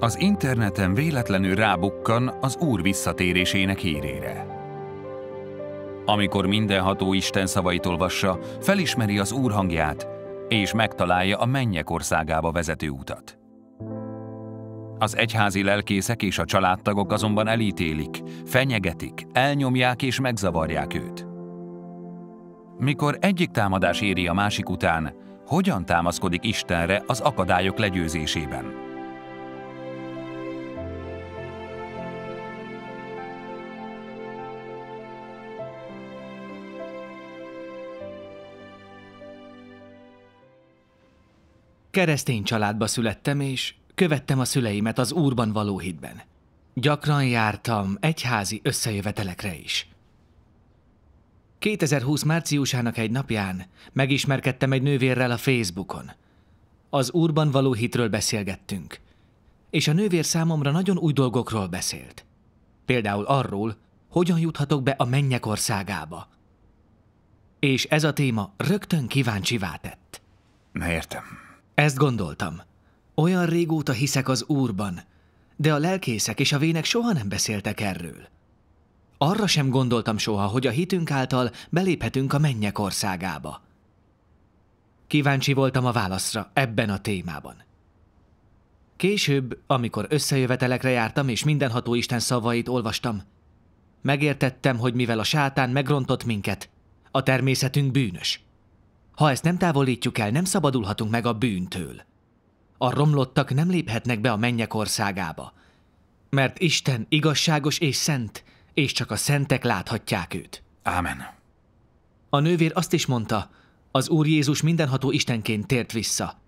Az interneten véletlenül rábukkan az Úr visszatérésének hírére. Amikor mindenható Isten szavait olvassa, felismeri az Úr hangját, és megtalálja a mennyek országába vezető utat. Az egyházi lelkészek és a családtagok azonban elítélik, fenyegetik, elnyomják és megzavarják őt. Mikor egyik támadás éri a másik után, hogyan támaszkodik Istenre az akadályok legyőzésében? Keresztény családba születtem, és követtem a szüleimet az Úrban való hitben. Gyakran jártam egyházi összejövetelekre is. 2020 márciusának egy napján megismerkedtem egy nővérrel a Facebookon. Az Úrban való hitről beszélgettünk, és a nővér számomra nagyon új dolgokról beszélt. Például arról, hogyan juthatok be a mennyek országába. És ez a téma rögtön kíváncsivá tett. Értem. Ezt gondoltam. Olyan régóta hiszek az Úrban, de a lelkészek és a vének soha nem beszéltek erről. Arra sem gondoltam soha, hogy a hitünk által beléphetünk a mennyek országába. Kíváncsi voltam a válaszra ebben a témában. Később, amikor összejövetelekre jártam és mindenható Isten szavait olvastam, megértettem, hogy mivel a sátán megrontott minket, a természetünk bűnös – ha ezt nem távolítjuk el, nem szabadulhatunk meg a bűntől. A romlottak nem léphetnek be a mennyek országába, mert Isten igazságos és szent, és csak a szentek láthatják őt. Ámen. A nővér azt is mondta, az Úr Jézus mindenható Istenként tért vissza,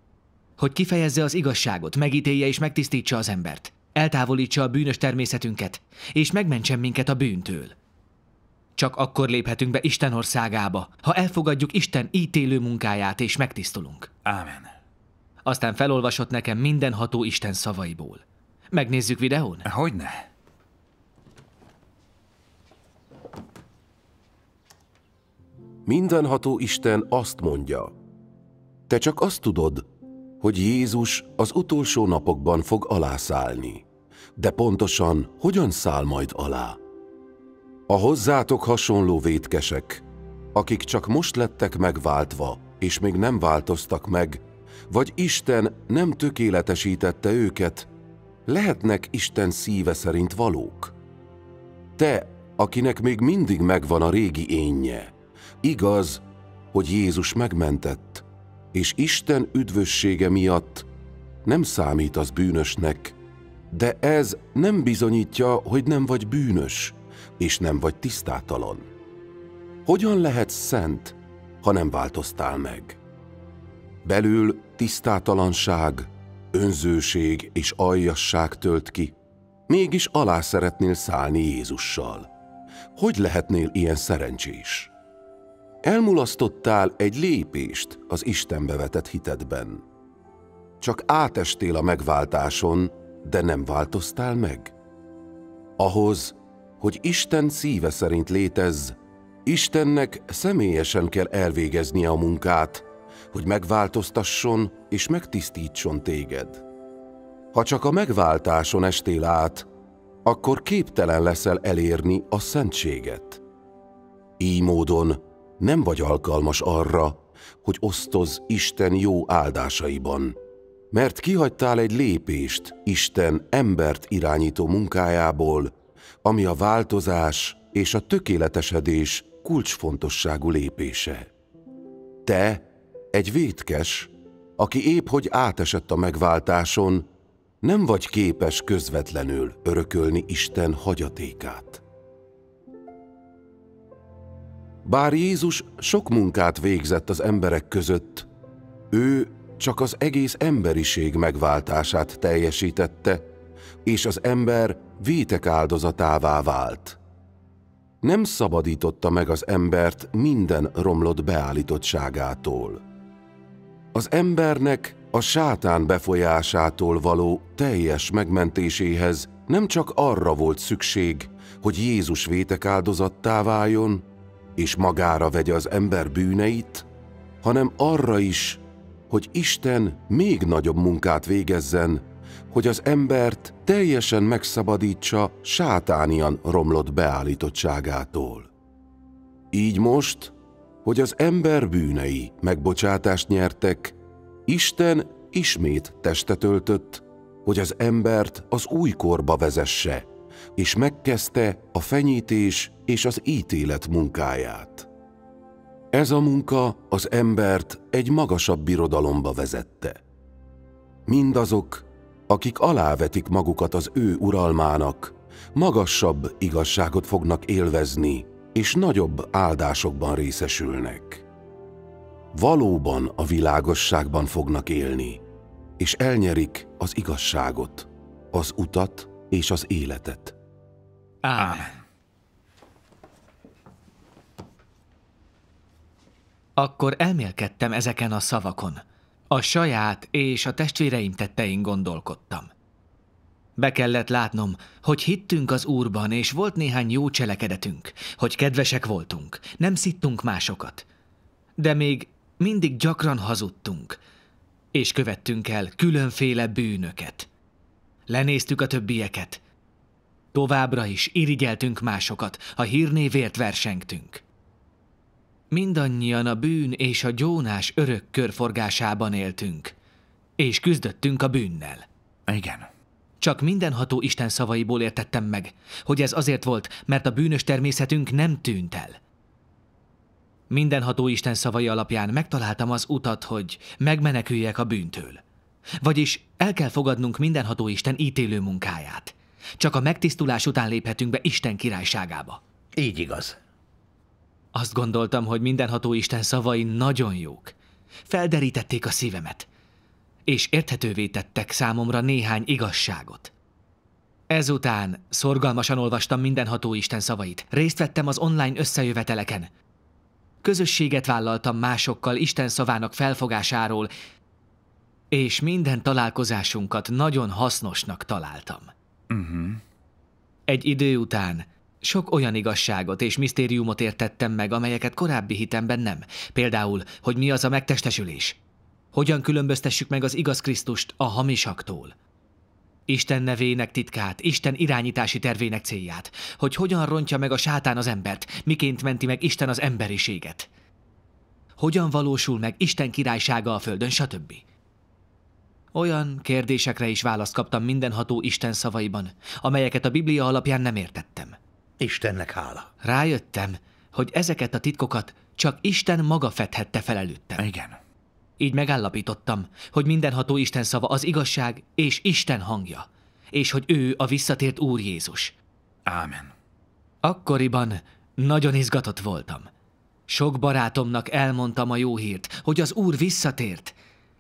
hogy kifejezze az igazságot, megítélje és megtisztítsa az embert, eltávolítsa a bűnös természetünket, és megmentsen minket a bűntől. Csak akkor léphetünk be Isten országába, ha elfogadjuk Isten ítélő munkáját és megtisztulunk. Ámen. Aztán felolvasott nekem mindenható Isten szavaiból. Megnézzük videón? Hogyne. Mindenható Isten azt mondja, te csak azt tudod, hogy Jézus az utolsó napokban fog alászállni. De pontosan hogyan száll majd alá? A hozzátok hasonló vétkesek, akik csak most lettek megváltva, és még nem változtak meg, vagy Isten nem tökéletesítette őket, lehetnek Isten szíve szerint valók. Te, akinek még mindig megvan a régi énje, igaz, hogy Jézus megmentett, és Isten üdvössége miatt nem számít az bűnösnek, de ez nem bizonyítja, hogy nem vagy bűnös – és nem vagy tisztátalan. Hogyan lehet szent, ha nem változtál meg? Belül tisztátalanság, önzőség és aljasság tölt ki, mégis alá szeretnél szállni Jézussal. Hogy lehetnél ilyen szerencsés? Elmulasztottál egy lépést az Istenbe vetett hitedben. Csak átestél a megváltáson, de nem változtál meg? Ahhoz hogy Isten szíve szerint létez, Istennek személyesen kell elvégeznie a munkát, hogy megváltoztasson és megtisztítson téged. Ha csak a megváltáson estél át, akkor képtelen leszel elérni a szentséget. Így módon nem vagy alkalmas arra, hogy osztoz Isten jó áldásaiban, mert kihagytál egy lépést Isten embert irányító munkájából, ami a változás és a tökéletesedés kulcsfontosságú lépése. Te egy vétkes, aki épp hogy átesett a megváltáson, nem vagy képes közvetlenül örökölni Isten hagyatékát. Bár Jézus sok munkát végzett az emberek között, ő csak az egész emberiség megváltását teljesítette, és az ember vétek áldozatává vált. Nem szabadította meg az embert minden romlott beállítottságától. Az embernek a sátán befolyásától való teljes megmentéséhez nem csak arra volt szükség, hogy Jézus vétek áldozattá váljon, és magára vegye az ember bűneit, hanem arra is, hogy Isten még nagyobb munkát végezzen hogy az embert teljesen megszabadítsa sátánian romlott beállítottságától. Így most, hogy az ember bűnei megbocsátást nyertek, Isten ismét testet öltött, hogy az embert az új korba vezesse, és megkezdte a fenyítés és az ítélet munkáját. Ez a munka az embert egy magasabb birodalomba vezette. Mindazok, akik alávetik magukat az ő uralmának, magasabb igazságot fognak élvezni, és nagyobb áldásokban részesülnek. Valóban a világosságban fognak élni, és elnyerik az igazságot, az utat és az életet. Ámen. Akkor elmélkedtem ezeken a szavakon, a saját és a testvéreim tettein gondolkodtam. Be kellett látnom, hogy hittünk az Úrban, és volt néhány jó cselekedetünk, hogy kedvesek voltunk, nem szittunk másokat. De még mindig gyakran hazudtunk, és követtünk el különféle bűnöket. Lenéztük a többieket. Továbbra is irigyeltünk másokat, a hírnévért versengtünk mindannyian a bűn és a gyónás örök körforgásában éltünk, és küzdöttünk a bűnnel. Igen. Csak mindenható Isten szavaiból értettem meg, hogy ez azért volt, mert a bűnös természetünk nem tűnt el. Mindenható Isten szavai alapján megtaláltam az utat, hogy megmeneküljek a bűntől. Vagyis el kell fogadnunk mindenható Isten ítélő munkáját. Csak a megtisztulás után léphetünk be Isten királyságába. Így igaz. Azt gondoltam, hogy mindenható Isten szavai nagyon jók. Felderítették a szívemet, és érthetővé tettek számomra néhány igazságot. Ezután szorgalmasan olvastam mindenható Isten szavait, részt vettem az online összejöveteleken. Közösséget vállaltam másokkal Isten szavának felfogásáról, és minden találkozásunkat nagyon hasznosnak találtam. Uh-huh. Egy idő után sok olyan igazságot és misztériumot értettem meg, amelyeket korábbi hitemben nem. Például, hogy mi az a megtestesülés. Hogyan különböztessük meg az igaz Krisztust a hamisaktól. Isten nevének titkát, Isten irányítási tervének célját, hogy hogyan rontja meg a sátán az embert, miként menti meg Isten az emberiséget. Hogyan valósul meg Isten királysága a földön, stb. Olyan kérdésekre is választ kaptam mindenható Isten szavaiban, amelyeket a Biblia alapján nem értettem. Istennek hála. Rájöttem, hogy ezeket a titkokat csak Isten maga fedhette fel előttem. Igen. Így megállapítottam, hogy mindenható Isten szava az igazság és Isten hangja, és hogy ő a visszatért Úr Jézus. Ámen. Akkoriban nagyon izgatott voltam. Sok barátomnak elmondtam a jó hírt, hogy az Úr visszatért,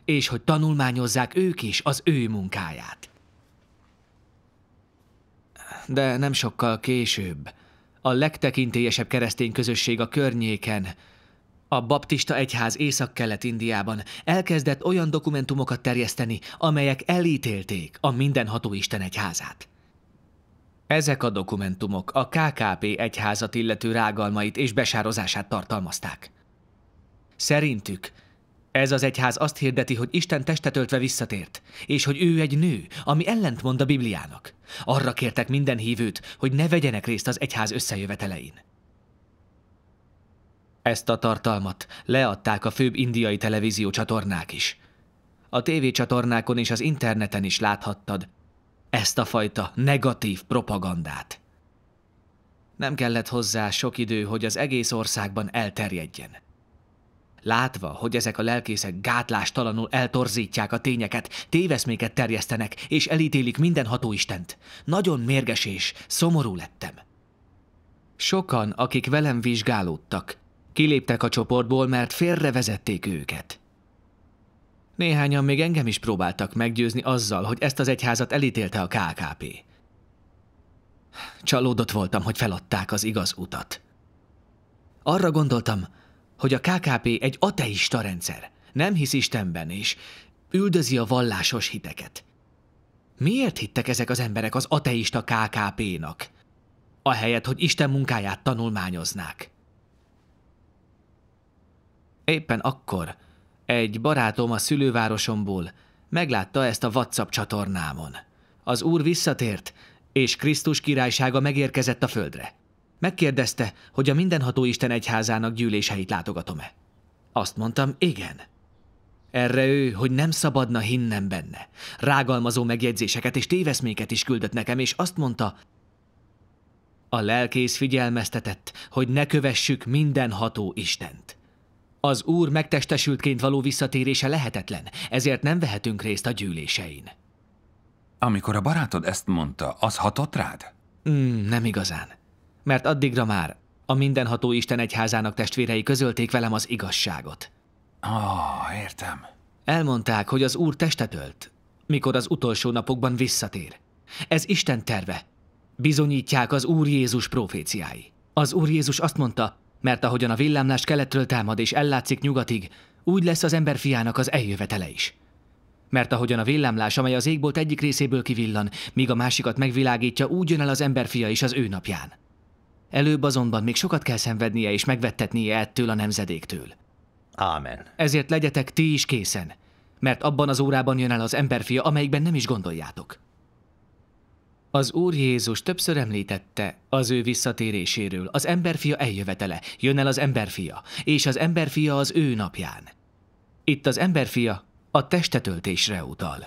és hogy tanulmányozzák ők is az ő munkáját de nem sokkal később. A legtekintélyesebb keresztény közösség a környéken, a baptista egyház Észak-Kelet-Indiában elkezdett olyan dokumentumokat terjeszteni, amelyek elítélték a mindenható Isten egyházát. Ezek a dokumentumok a KKP egyházat illető rágalmait és besározását tartalmazták. Szerintük ez az egyház azt hirdeti, hogy Isten testet öltve visszatért, és hogy ő egy nő, ami ellentmond a Bibliának. Arra kértek minden hívőt, hogy ne vegyenek részt az egyház összejövetelein. Ezt a tartalmat leadták a főbb indiai televízió csatornák is. A tévécsatornákon és az interneten is láthattad ezt a fajta negatív propagandát. Nem kellett hozzá sok idő, hogy az egész országban elterjedjen. Látva, hogy ezek a lelkészek gátlástalanul eltorzítják a tényeket, téveszméket terjesztenek, és elítélik minden hatóistent, nagyon mérges és szomorú lettem. Sokan, akik velem vizsgálódtak, kiléptek a csoportból, mert félrevezették őket. Néhányan még engem is próbáltak meggyőzni azzal, hogy ezt az egyházat elítélte a KKP. Csalódott voltam, hogy feladták az igaz utat. Arra gondoltam, hogy a KKP egy ateista rendszer, nem hisz Istenben, és üldözi a vallásos hiteket. Miért hittek ezek az emberek az ateista KKP-nak, ahelyett, hogy Isten munkáját tanulmányoznák? Éppen akkor egy barátom a szülővárosomból meglátta ezt a WhatsApp csatornámon. Az úr visszatért, és Krisztus királysága megérkezett a földre. Megkérdezte, hogy a mindenható Isten egyházának gyűléseit látogatom-e. Azt mondtam, igen. Erre ő, hogy nem szabadna hinnem benne. Rágalmazó megjegyzéseket és téveszméket is küldött nekem, és azt mondta, a lelkész figyelmeztetett, hogy ne kövessük mindenható Istent. Az Úr megtestesültként való visszatérése lehetetlen, ezért nem vehetünk részt a gyűlésein. Amikor a barátod ezt mondta, az hatott rád? Mm, nem igazán mert addigra már a mindenható Isten egyházának testvérei közölték velem az igazságot. Ó, oh, értem. Elmondták, hogy az úr testet ölt, mikor az utolsó napokban visszatér. Ez Isten terve. Bizonyítják az Úr Jézus proféciái. Az Úr Jézus azt mondta, mert ahogyan a villámlás keletről támad és ellátszik nyugatig, úgy lesz az ember fiának az eljövetele is. Mert ahogyan a villámlás, amely az égbolt egyik részéből kivillan, míg a másikat megvilágítja, úgy jön el az ember fia is az ő napján. Előbb azonban még sokat kell szenvednie és megvettetnie ettől a nemzedéktől. Ámen. Ezért legyetek ti is készen, mert abban az órában jön el az emberfia, amelyikben nem is gondoljátok. Az Úr Jézus többször említette az ő visszatéréséről, az emberfia eljövetele, jön el az emberfia, és az emberfia az ő napján. Itt az emberfia a testetöltésre utal.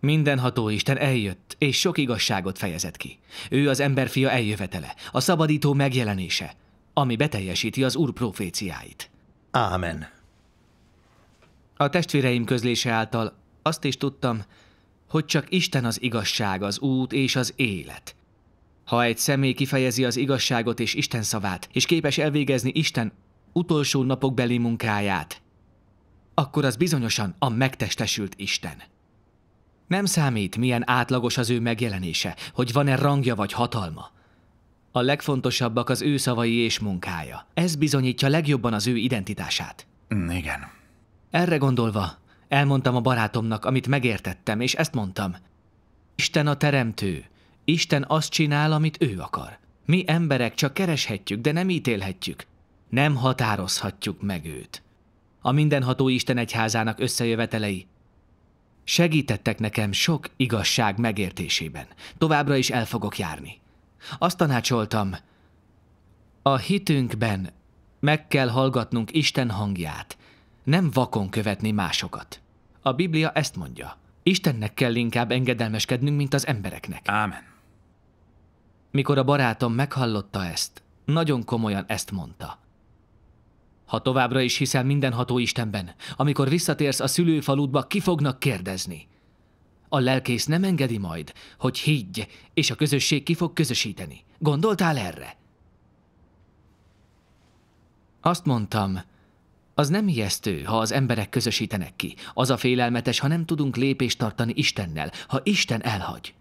Mindenható Isten eljött, és sok igazságot fejezett ki. Ő az emberfia eljövetele, a szabadító megjelenése, ami beteljesíti az Úr proféciáit. Ámen. A testvéreim közlése által azt is tudtam, hogy csak Isten az igazság, az út és az élet. Ha egy személy kifejezi az igazságot és Isten szavát, és képes elvégezni Isten utolsó napokbeli munkáját, akkor az bizonyosan a megtestesült Isten. Nem számít, milyen átlagos az ő megjelenése, hogy van-e rangja vagy hatalma. A legfontosabbak az ő szavai és munkája. Ez bizonyítja legjobban az ő identitását. Mm, igen. Erre gondolva, elmondtam a barátomnak, amit megértettem, és ezt mondtam. Isten a teremtő. Isten azt csinál, amit ő akar. Mi emberek csak kereshetjük, de nem ítélhetjük. Nem határozhatjuk meg őt. A mindenható Isten egyházának összejövetelei Segítettek nekem sok igazság megértésében. Továbbra is el fogok járni. Azt tanácsoltam, a hitünkben meg kell hallgatnunk Isten hangját, nem vakon követni másokat. A Biblia ezt mondja. Istennek kell inkább engedelmeskednünk, mint az embereknek. Ámen. Mikor a barátom meghallotta ezt, nagyon komolyan ezt mondta. Ha továbbra is hiszel mindenható Istenben, amikor visszatérsz a szülőfaludba, ki fognak kérdezni? A lelkész nem engedi majd, hogy higgy, és a közösség ki fog közösíteni. Gondoltál erre? Azt mondtam, az nem ijesztő, ha az emberek közösítenek ki. Az a félelmetes, ha nem tudunk lépést tartani Istennel, ha Isten elhagy.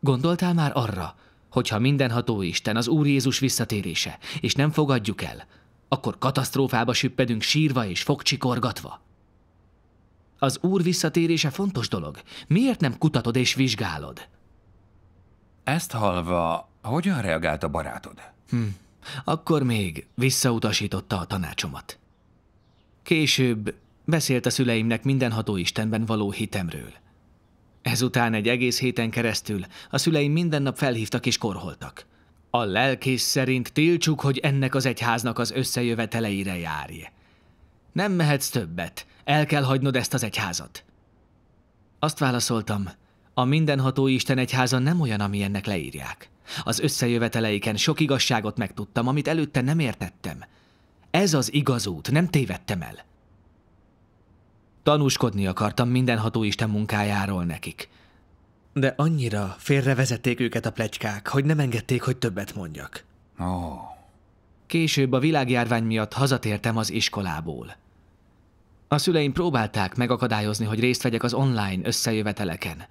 Gondoltál már arra, hogyha mindenható Isten az Úr Jézus visszatérése, és nem fogadjuk el, akkor katasztrófába süppedünk sírva és fogcsikorgatva. Az úr visszatérése fontos dolog. Miért nem kutatod és vizsgálod? Ezt halva, hogyan reagált a barátod? Hm. Akkor még visszautasította a tanácsomat. Később beszélt a szüleimnek mindenható Istenben való hitemről. Ezután egy egész héten keresztül a szüleim minden nap felhívtak és korholtak. A lelkész szerint tiltsuk, hogy ennek az egyháznak az összejöveteleire járj. Nem mehetsz többet, el kell hagynod ezt az egyházat. Azt válaszoltam, a mindenható Isten egyháza nem olyan, ami ennek leírják. Az összejöveteleiken sok igazságot megtudtam, amit előtte nem értettem. Ez az igaz út, nem tévedtem el. Tanúskodni akartam mindenható Isten munkájáról nekik – de annyira félrevezették őket a plegykák, hogy nem engedték, hogy többet mondjak. Ó. Oh. Később a világjárvány miatt hazatértem az iskolából. A szüleim próbálták megakadályozni, hogy részt vegyek az online összejöveteleken.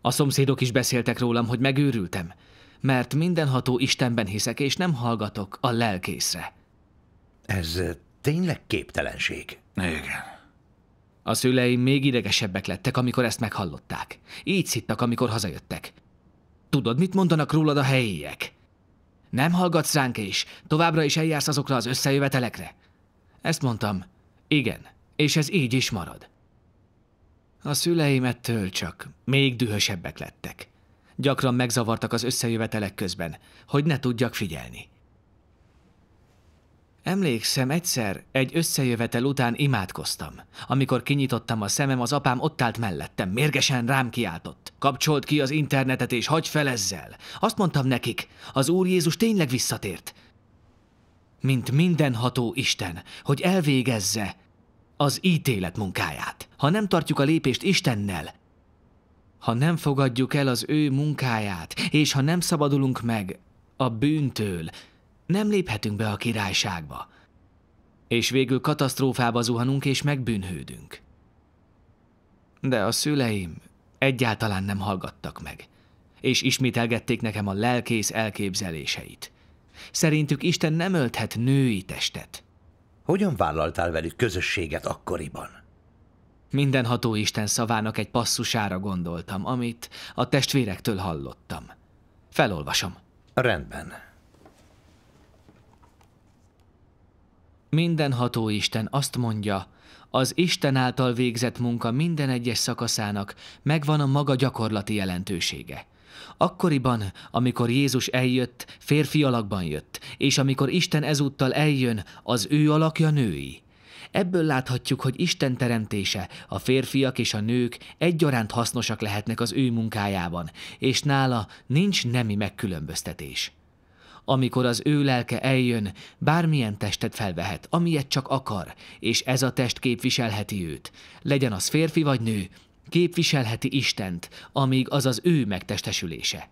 A szomszédok is beszéltek rólam, hogy megőrültem, mert mindenható Istenben hiszek, és nem hallgatok a lelkészre. Ez tényleg képtelenség. Igen. A szüleim még idegesebbek lettek, amikor ezt meghallották. Így szittak, amikor hazajöttek. Tudod, mit mondanak rólad a helyiek? Nem hallgatsz ránk is? továbbra is eljársz azokra az összejövetelekre? Ezt mondtam, igen, és ez így is marad. A szüleim ettől csak még dühösebbek lettek. Gyakran megzavartak az összejövetelek közben, hogy ne tudjak figyelni. Emlékszem, egyszer egy összejövetel után imádkoztam. Amikor kinyitottam a szemem, az apám ott állt mellettem, mérgesen rám kiáltott. Kapcsolt ki az internetet és hagyj fel ezzel. Azt mondtam nekik, az Úr Jézus tényleg visszatért. Mint mindenható Isten, hogy elvégezze az ítélet munkáját. Ha nem tartjuk a lépést Istennel, ha nem fogadjuk el az ő munkáját, és ha nem szabadulunk meg a bűntől, nem léphetünk be a királyságba. És végül katasztrófába zuhanunk és megbűnhődünk. De a szüleim egyáltalán nem hallgattak meg, és ismételgették nekem a lelkész elképzeléseit. Szerintük Isten nem ölthet női testet. Hogyan vállaltál velük közösséget akkoriban? Mindenható Isten szavának egy passzusára gondoltam, amit a testvérektől hallottam. Felolvasom. Rendben. Mindenható Isten azt mondja, az Isten által végzett munka minden egyes szakaszának megvan a maga gyakorlati jelentősége. Akkoriban, amikor Jézus eljött, férfi alakban jött, és amikor Isten ezúttal eljön, az ő alakja női. Ebből láthatjuk, hogy Isten teremtése, a férfiak és a nők egyaránt hasznosak lehetnek az ő munkájában, és nála nincs nemi megkülönböztetés. Amikor az ő lelke eljön, bármilyen testet felvehet, amilyet csak akar, és ez a test képviselheti őt. Legyen az férfi vagy nő, képviselheti Istent, amíg az az ő megtestesülése.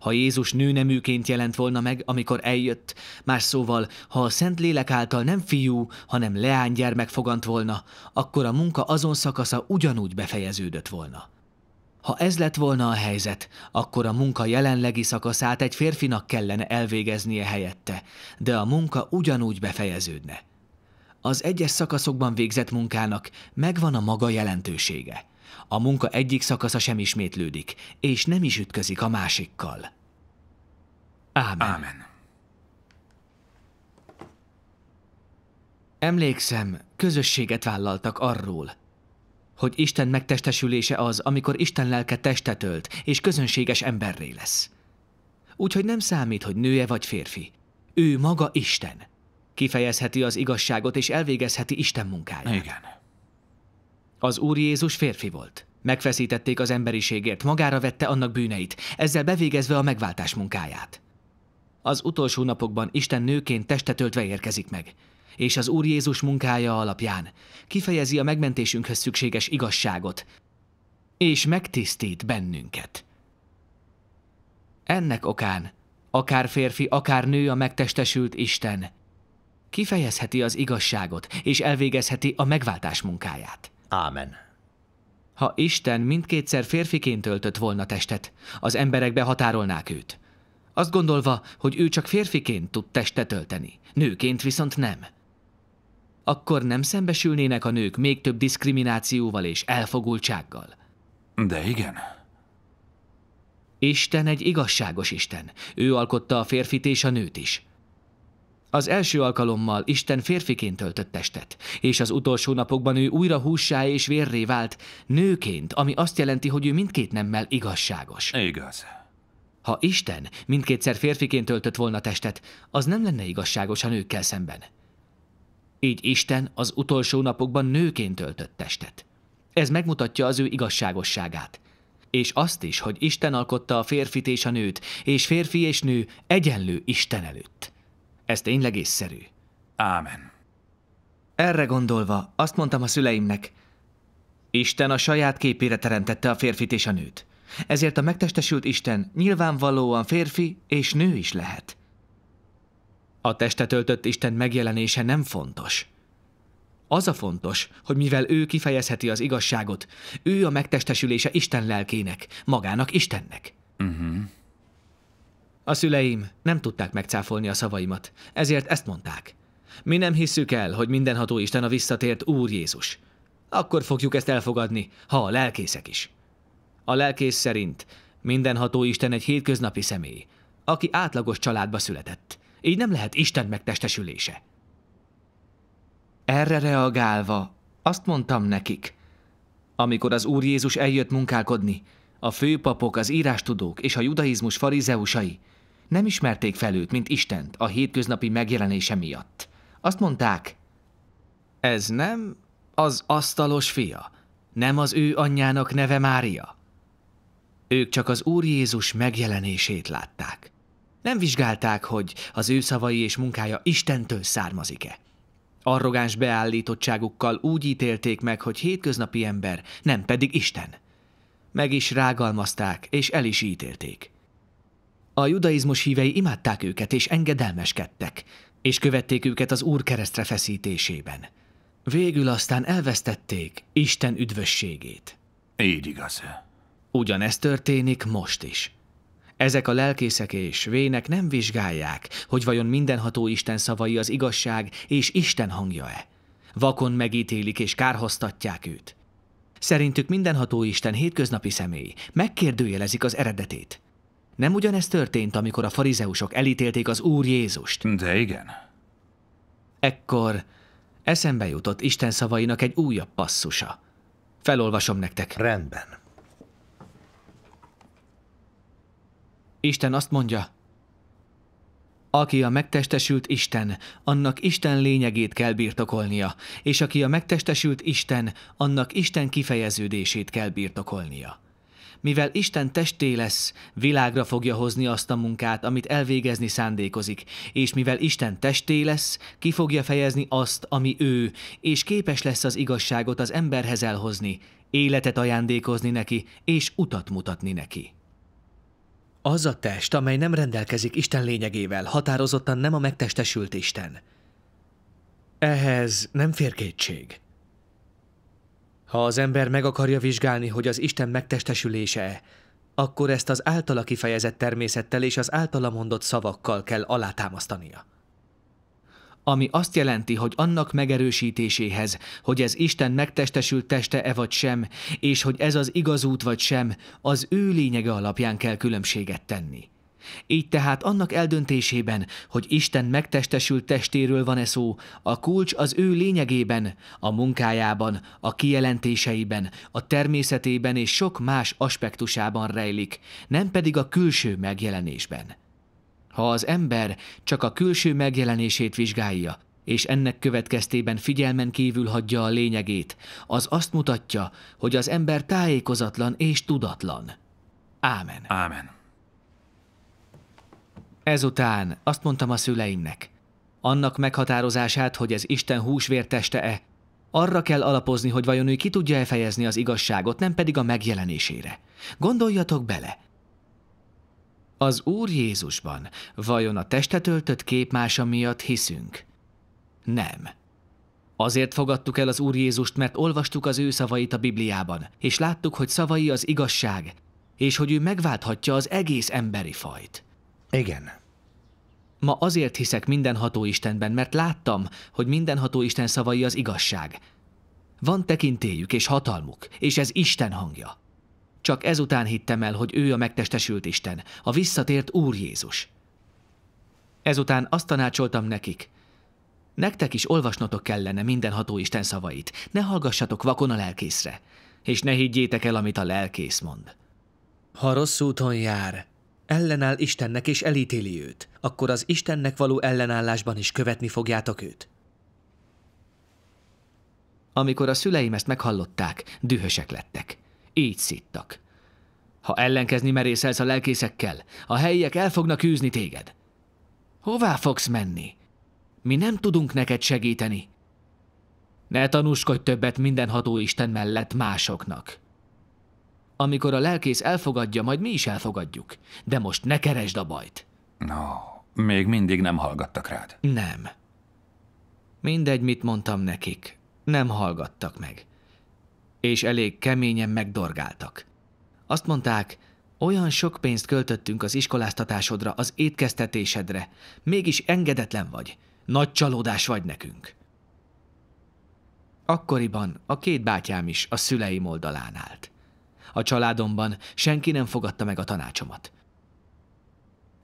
Ha Jézus nőneműként jelent volna meg, amikor eljött, más szóval, ha a Szent Lélek által nem fiú, hanem leánygyermek fogant volna, akkor a munka azon szakasza ugyanúgy befejeződött volna. Ha ez lett volna a helyzet, akkor a munka jelenlegi szakaszát egy férfinak kellene elvégeznie helyette, de a munka ugyanúgy befejeződne. Az egyes szakaszokban végzett munkának megvan a maga jelentősége. A munka egyik szakasza sem ismétlődik, és nem is ütközik a másikkal. Ámen. Ámen. Emlékszem, közösséget vállaltak arról, hogy Isten megtestesülése az, amikor Isten lelke testet ölt, és közönséges emberré lesz. Úgyhogy nem számít, hogy nője vagy férfi. Ő maga Isten. Kifejezheti az igazságot, és elvégezheti Isten munkáját. Igen. Az Úr Jézus férfi volt. Megfeszítették az emberiségért, magára vette annak bűneit, ezzel bevégezve a megváltás munkáját. Az utolsó napokban Isten nőként testetöltve érkezik meg – és az Úr Jézus munkája alapján kifejezi a megmentésünkhöz szükséges igazságot, és megtisztít bennünket. Ennek okán akár férfi, akár nő a megtestesült Isten kifejezheti az igazságot, és elvégezheti a megváltás munkáját. Ámen. Ha Isten mindkétszer férfiként öltött volna testet, az emberek behatárolnák őt. Azt gondolva, hogy ő csak férfiként tud testet ölteni, nőként viszont nem akkor nem szembesülnének a nők még több diszkriminációval és elfogultsággal? De igen. Isten egy igazságos Isten. Ő alkotta a férfit és a nőt is. Az első alkalommal Isten férfiként töltött testet, és az utolsó napokban ő újra hússá és vérré vált nőként, ami azt jelenti, hogy ő mindkét nemmel igazságos. Igaz. Ha Isten mindkétszer férfiként töltött volna testet, az nem lenne igazságos a nőkkel szemben. Így Isten az utolsó napokban nőként öltött testet. Ez megmutatja az ő igazságosságát. És azt is, hogy Isten alkotta a férfit és a nőt, és férfi és nő egyenlő Isten előtt. Ez tényleg észszerű. Ámen. Erre gondolva azt mondtam a szüleimnek, Isten a saját képére teremtette a férfit és a nőt. Ezért a megtestesült Isten nyilvánvalóan férfi és nő is lehet. A testet öltött Isten megjelenése nem fontos. Az a fontos, hogy mivel ő kifejezheti az igazságot, ő a megtestesülése Isten lelkének, magának Istennek. Uh-huh. A szüleim nem tudták megcáfolni a szavaimat, ezért ezt mondták. Mi nem hisszük el, hogy mindenható Isten a visszatért Úr Jézus. Akkor fogjuk ezt elfogadni, ha a lelkészek is. A lelkész szerint mindenható Isten egy hétköznapi személy, aki átlagos családba született így nem lehet Isten megtestesülése. Erre reagálva azt mondtam nekik, amikor az Úr Jézus eljött munkálkodni, a főpapok, az írástudók és a judaizmus farizeusai nem ismerték fel őt, mint Istent a hétköznapi megjelenése miatt. Azt mondták, ez nem az asztalos fia, nem az ő anyjának neve Mária. Ők csak az Úr Jézus megjelenését látták. Nem vizsgálták, hogy az ő szavai és munkája Istentől származik-e. Arrogáns beállítottságukkal úgy ítélték meg, hogy hétköznapi ember, nem pedig Isten. Meg is rágalmazták, és el is ítélték. A judaizmus hívei imádták őket, és engedelmeskedtek, és követték őket az Úr keresztre feszítésében. Végül aztán elvesztették Isten üdvösségét. Így igaz. Ugyanezt történik most is. Ezek a lelkészek és vének nem vizsgálják, hogy vajon mindenható Isten szavai az igazság és Isten hangja-e. Vakon megítélik és kárhoztatják őt. Szerintük mindenható Isten hétköznapi személy megkérdőjelezik az eredetét. Nem ugyanez történt, amikor a farizeusok elítélték az Úr Jézust? De igen. Ekkor eszembe jutott Isten szavainak egy újabb passzusa. Felolvasom nektek. Rendben. Isten azt mondja, aki a megtestesült Isten, annak Isten lényegét kell birtokolnia, és aki a megtestesült Isten, annak Isten kifejeződését kell birtokolnia. Mivel Isten testé lesz, világra fogja hozni azt a munkát, amit elvégezni szándékozik, és mivel Isten testé lesz, ki fogja fejezni azt, ami ő, és képes lesz az igazságot az emberhez elhozni, életet ajándékozni neki, és utat mutatni neki. Az a test, amely nem rendelkezik Isten lényegével, határozottan nem a megtestesült Isten. Ehhez nem fér kétség. Ha az ember meg akarja vizsgálni, hogy az Isten megtestesülése akkor ezt az általa kifejezett természettel és az általa mondott szavakkal kell alátámasztania ami azt jelenti, hogy annak megerősítéséhez, hogy ez Isten megtestesült teste-e vagy sem, és hogy ez az igaz út vagy sem, az ő lényege alapján kell különbséget tenni. Így tehát annak eldöntésében, hogy Isten megtestesült testéről van-e szó, a kulcs az ő lényegében, a munkájában, a kijelentéseiben, a természetében és sok más aspektusában rejlik, nem pedig a külső megjelenésben. Ha az ember csak a külső megjelenését vizsgálja, és ennek következtében figyelmen kívül hagyja a lényegét, az azt mutatja, hogy az ember tájékozatlan és tudatlan. Ámen. Ámen. Ezután azt mondtam a szüleimnek, annak meghatározását, hogy ez Isten húsvérteste-e, arra kell alapozni, hogy vajon ő ki tudja-e fejezni az igazságot, nem pedig a megjelenésére. Gondoljatok bele, az Úr Jézusban vajon a testet öltött képmása miatt hiszünk? Nem. Azért fogadtuk el az Úr Jézust, mert olvastuk az ő szavait a Bibliában, és láttuk, hogy szavai az igazság, és hogy ő megválthatja az egész emberi fajt. Igen. Ma azért hiszek mindenható Istenben, mert láttam, hogy mindenható Isten szavai az igazság. Van tekintélyük és hatalmuk, és ez Isten hangja. Csak ezután hittem el, hogy ő a megtestesült Isten, a visszatért Úr Jézus. Ezután azt tanácsoltam nekik, nektek is olvasnotok kellene mindenható Isten szavait, ne hallgassatok vakon a lelkészre, és ne higgyétek el, amit a lelkész mond. Ha rossz úton jár, ellenáll Istennek és elítéli őt, akkor az Istennek való ellenállásban is követni fogjátok őt. Amikor a szüleim ezt meghallották, dühösek lettek. Így szittak. Ha ellenkezni merészelsz a lelkészekkel, a helyiek el fognak űzni téged. Hová fogsz menni? Mi nem tudunk neked segíteni. Ne tanúskodj többet mindenható Isten mellett másoknak. Amikor a lelkész elfogadja, majd mi is elfogadjuk. De most ne keresd a bajt. No, még mindig nem hallgattak rád. Nem. Mindegy, mit mondtam nekik. Nem hallgattak meg és elég keményen megdorgáltak. Azt mondták, olyan sok pénzt költöttünk az iskoláztatásodra, az étkeztetésedre, mégis engedetlen vagy, nagy csalódás vagy nekünk. Akkoriban a két bátyám is a szüleim oldalán állt. A családomban senki nem fogadta meg a tanácsomat.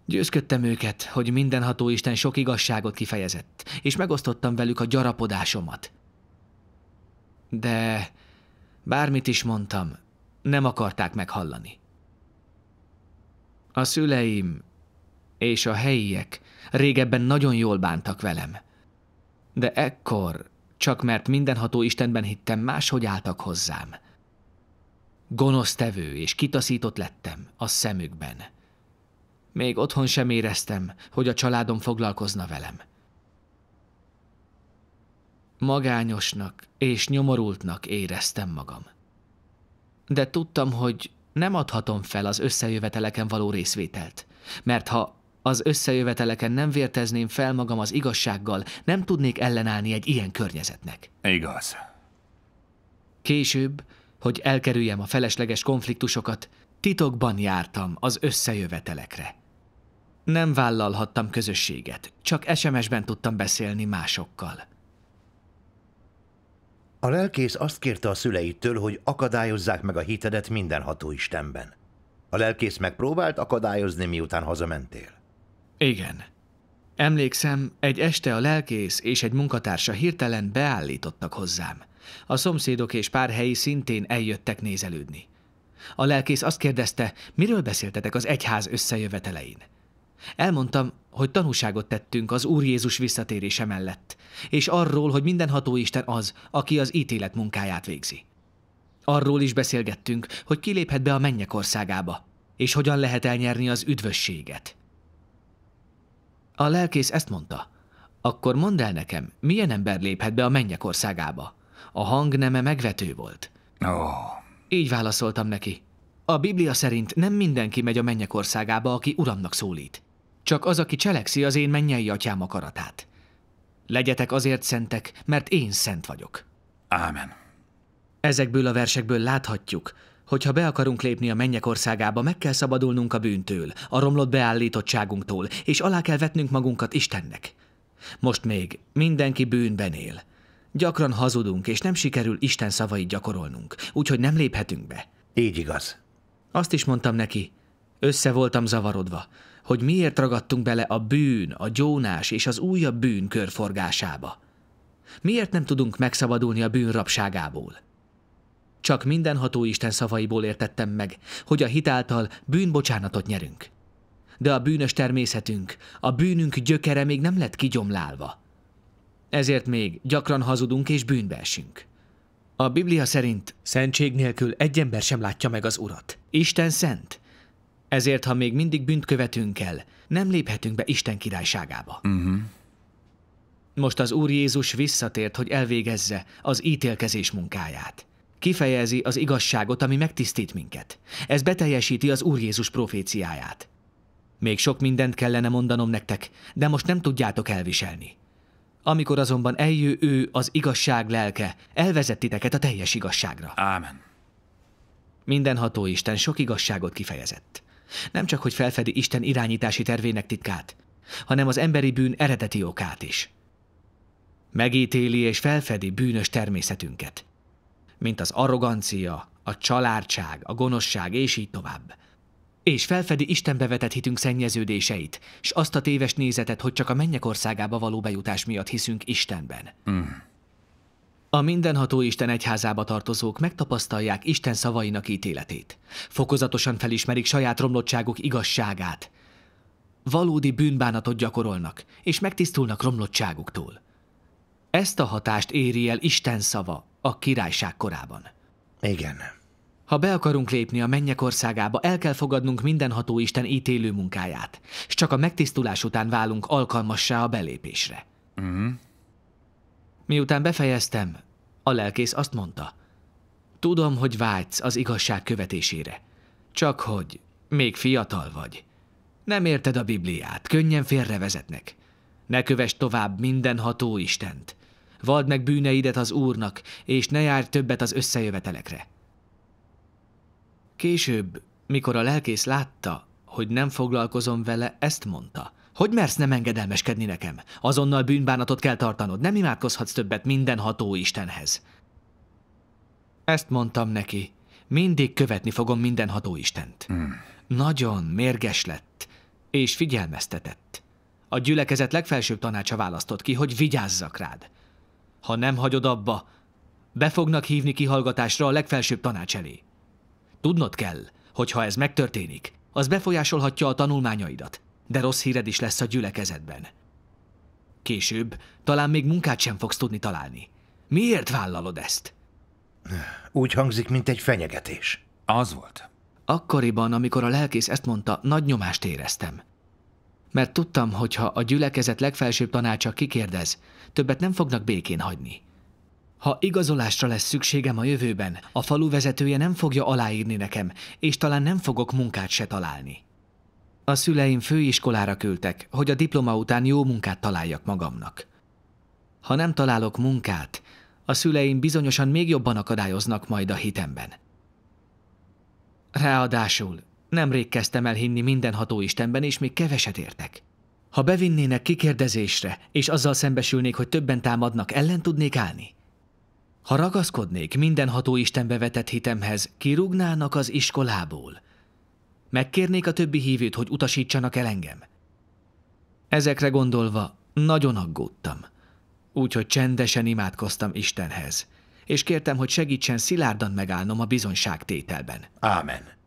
Győzködtem őket, hogy mindenható Isten sok igazságot kifejezett, és megosztottam velük a gyarapodásomat. De Bármit is mondtam, nem akarták meghallani. A szüleim és a helyiek régebben nagyon jól bántak velem. De ekkor, csak mert mindenható Istenben hittem, máshogy álltak hozzám. Gonosz tevő és kitaszított lettem a szemükben. Még otthon sem éreztem, hogy a családom foglalkozna velem magányosnak és nyomorultnak éreztem magam. De tudtam, hogy nem adhatom fel az összejöveteleken való részvételt, mert ha az összejöveteleken nem vértezném fel magam az igazsággal, nem tudnék ellenállni egy ilyen környezetnek. Igaz. Később, hogy elkerüljem a felesleges konfliktusokat, titokban jártam az összejövetelekre. Nem vállalhattam közösséget, csak SMS-ben tudtam beszélni másokkal. A lelkész azt kérte a szüleitől, hogy akadályozzák meg a hitedet mindenható Istenben. A lelkész megpróbált akadályozni, miután hazamentél. Igen. Emlékszem, egy este a lelkész és egy munkatársa hirtelen beállítottak hozzám. A szomszédok és pár helyi szintén eljöttek nézelődni. A lelkész azt kérdezte, miről beszéltetek az egyház összejövetelein. Elmondtam, hogy tanúságot tettünk az Úr Jézus visszatérése mellett, és arról, hogy mindenható Isten az, aki az ítélet munkáját végzi. Arról is beszélgettünk, hogy kiléphet be a mennyek országába, és hogyan lehet elnyerni az üdvösséget. A lelkész ezt mondta. Akkor mondd el nekem, milyen ember léphet be a mennyek országába? A neme megvető volt. Oh. Így válaszoltam neki. A Biblia szerint nem mindenki megy a mennyek országába, aki uramnak szólít csak az, aki cselekszi az én mennyei atyám akaratát. Legyetek azért szentek, mert én szent vagyok. Ámen. Ezekből a versekből láthatjuk, hogy ha be akarunk lépni a mennyek országába, meg kell szabadulnunk a bűntől, a romlott beállítottságunktól, és alá kell vetnünk magunkat Istennek. Most még mindenki bűnben él. Gyakran hazudunk, és nem sikerül Isten szavait gyakorolnunk, úgyhogy nem léphetünk be. Így igaz. Azt is mondtam neki. Össze voltam zavarodva hogy miért ragadtunk bele a bűn, a gyónás és az újabb bűn körforgásába. Miért nem tudunk megszabadulni a bűn rabságából? Csak mindenható Isten szavaiból értettem meg, hogy a hitáltal bűnbocsánatot nyerünk. De a bűnös természetünk, a bűnünk gyökere még nem lett kigyomlálva. Ezért még gyakran hazudunk és bűnbe esünk. A Biblia szerint szentség nélkül egy ember sem látja meg az Urat. Isten szent, ezért, ha még mindig bűnt követünk el, nem léphetünk be Isten királyságába. Uh-huh. Most az Úr Jézus visszatért, hogy elvégezze az ítélkezés munkáját. Kifejezi az igazságot, ami megtisztít minket. Ez beteljesíti az Úr Jézus proféciáját. Még sok mindent kellene mondanom nektek, de most nem tudjátok elviselni. Amikor azonban eljő ő az igazság lelke, elvezett titeket a teljes igazságra. Ámen. Mindenható Isten sok igazságot kifejezett. Nem csak, hogy felfedi Isten irányítási tervének titkát, hanem az emberi bűn eredeti okát is. Megítéli és felfedi bűnös természetünket, mint az arrogancia, a csalártság, a gonoszság, és így tovább. És felfedi Istenbe vetett hitünk szennyeződéseit, és azt a téves nézetet, hogy csak a mennyek országába való bejutás miatt hiszünk Istenben. Mm. A mindenható Isten egyházába tartozók megtapasztalják Isten szavainak ítéletét. Fokozatosan felismerik saját romlottságuk igazságát. Valódi bűnbánatot gyakorolnak, és megtisztulnak romlottságuktól. Ezt a hatást éri el Isten szava a királyság korában. Igen. Ha be akarunk lépni a mennyek országába, el kell fogadnunk mindenható Isten ítélő munkáját, és csak a megtisztulás után válunk alkalmassá a belépésre. -huh. Mhm. Miután befejeztem, a lelkész azt mondta, tudom, hogy vágysz az igazság követésére, csak hogy még fiatal vagy. Nem érted a Bibliát, könnyen félrevezetnek. Ne kövess tovább mindenható Istent. Vald meg bűneidet az Úrnak, és ne járj többet az összejövetelekre. Később, mikor a lelkész látta, hogy nem foglalkozom vele, ezt mondta. Hogy mersz nem engedelmeskedni nekem? Azonnal bűnbánatot kell tartanod, nem imádkozhatsz többet minden ható Istenhez. Ezt mondtam neki. Mindig követni fogom minden ható Istent. Hmm. Nagyon mérges lett, és figyelmeztetett. A gyülekezet legfelsőbb tanácsa választott ki, hogy vigyázzak rád. Ha nem hagyod abba, be fognak hívni kihallgatásra a legfelsőbb tanács elé. Tudnod kell, hogy ha ez megtörténik, az befolyásolhatja a tanulmányaidat, de rossz híred is lesz a gyülekezetben. Később talán még munkát sem fogsz tudni találni. Miért vállalod ezt? Úgy hangzik, mint egy fenyegetés. Az volt. Akkoriban, amikor a lelkész ezt mondta, nagy nyomást éreztem. Mert tudtam, hogy ha a gyülekezet legfelsőbb tanácsa kikérdez, többet nem fognak békén hagyni. Ha igazolásra lesz szükségem a jövőben, a falu vezetője nem fogja aláírni nekem, és talán nem fogok munkát se találni. A szüleim főiskolára küldtek, hogy a diploma után jó munkát találjak magamnak. Ha nem találok munkát, a szüleim bizonyosan még jobban akadályoznak majd a hitemben. Ráadásul nemrég kezdtem el hinni mindenható Istenben, és még keveset értek. Ha bevinnének kikérdezésre, és azzal szembesülnék, hogy többen támadnak, ellen tudnék állni? Ha ragaszkodnék mindenható Istenbe vetett hitemhez, kirúgnának az iskolából – Megkérnék a többi hívőt, hogy utasítsanak el engem. Ezekre gondolva nagyon aggódtam. Úgyhogy csendesen imádkoztam Istenhez, és kértem, hogy segítsen szilárdan megállnom a bizonyságtételben. Ámen.